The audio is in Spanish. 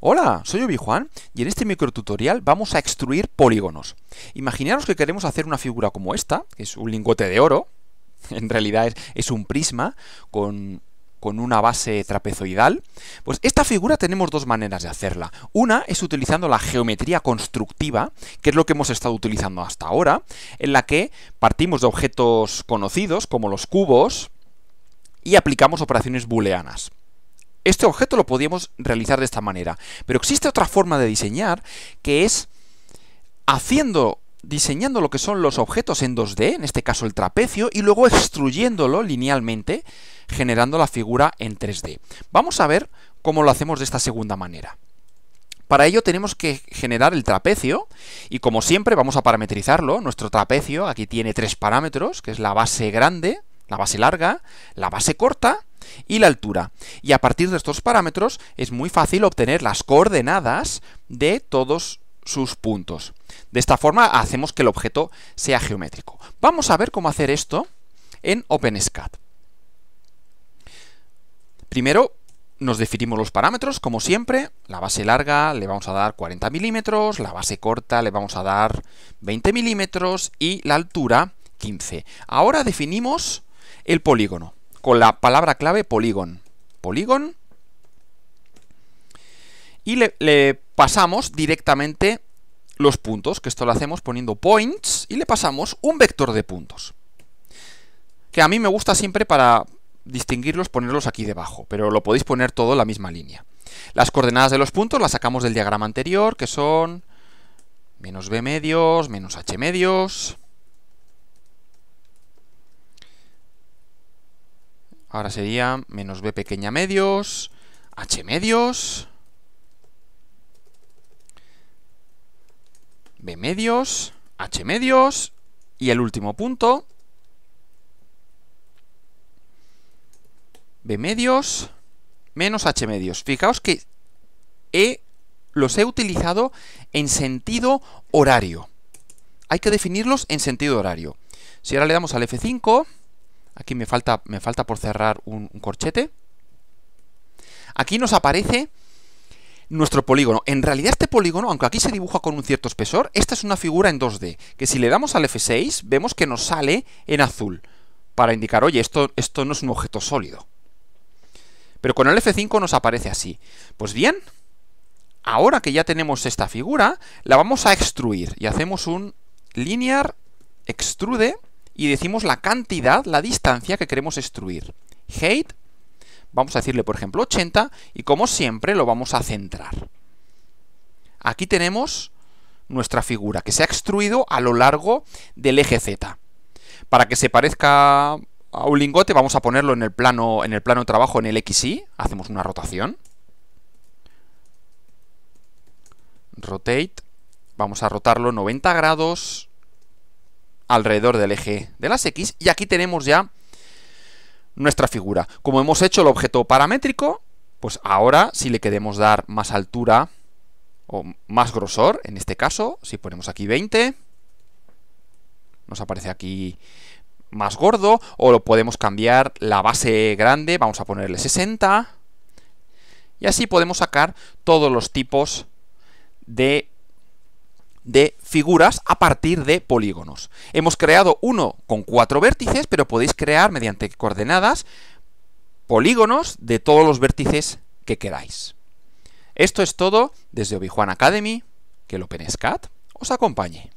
Hola, soy Obi-Juan y en este microtutorial vamos a extruir polígonos. Imaginaros que queremos hacer una figura como esta, que es un lingote de oro, en realidad es, un prisma con una base trapezoidal. Pues esta figura tenemos dos maneras de hacerla. Una es utilizando la geometría constructiva, que es lo que hemos estado utilizando hasta ahora, en la que partimos de objetos conocidos como los cubos, y aplicamos operaciones booleanas. Este objeto lo podíamos realizar de esta manera. Pero existe otra forma de diseñar que es haciendo diseñando lo que son los objetos en 2D, en este caso el trapecio, y luego extruyéndolo linealmente, generando la figura en 3D. Vamos a ver cómo lo hacemos de esta segunda manera. Para ello tenemos que generar el trapecio y como siempre vamos a parametrizarlo. Nuestro trapecio aquí tiene tres parámetros, que es la base grande, la base larga, la base corta y la altura. Y a partir de estos parámetros es muy fácil obtener las coordenadas de todos sus puntos. De esta forma hacemos que el objeto sea geométrico. Vamos a ver cómo hacer esto en OpenSCAD. Primero nos definimos los parámetros, como siempre, la base larga le vamos a dar 40 milímetros, la base corta le vamos a dar 20 milímetros y la altura 15. Ahora definimos el polígono con la palabra clave polígono polígono Y le, le pasamos directamente los puntos, que esto lo hacemos poniendo points, y le pasamos un vector de puntos. Que a mí me gusta siempre para distinguirlos, ponerlos aquí debajo, pero lo podéis poner todo en la misma línea. Las coordenadas de los puntos las sacamos del diagrama anterior, que son menos b medios, menos h medios, Ahora sería menos b pequeña medios, h medios, b medios, h medios y el último punto, b medios menos h medios. Fijaos que los he utilizado en sentido horario. Hay que definirlos en sentido horario. Si ahora le damos al F5, Aquí me falta, me falta por cerrar un, corchete. Aquí nos aparece nuestro polígono. En realidad este polígono, aunque aquí se dibuja con un cierto espesor, esta es una figura en 2D, que si le damos al F6 vemos que nos sale en azul, para indicar, oye, esto, esto no es un objeto sólido. Pero con el F5 nos aparece así. Pues bien, ahora que ya tenemos esta figura, la vamos a extruir y hacemos un linear extrude y decimos la cantidad, la distancia que queremos extruir. Height, vamos a decirle por ejemplo 80 y como siempre lo vamos a centrar. Aquí tenemos nuestra figura que se ha extruido a lo largo del eje Z. Para que se parezca a un lingote vamos a ponerlo en el plano, en el plano de trabajo en el XY, hacemos una rotación. Rotate, vamos a rotarlo 90 grados, alrededor del eje de las X y aquí tenemos ya nuestra figura. Como hemos hecho el objeto paramétrico, pues ahora si le queremos dar más altura o más grosor, en este caso, si ponemos aquí 20, nos aparece aquí más gordo, o lo podemos cambiar la base grande, vamos a ponerle 60, y así podemos sacar todos los tipos de de figuras a partir de polígonos. Hemos creado uno con cuatro vértices, pero podéis crear mediante coordenadas polígonos de todos los vértices que queráis. Esto es todo desde Obi-Juan Academy, que el OpenSCAD os acompañe.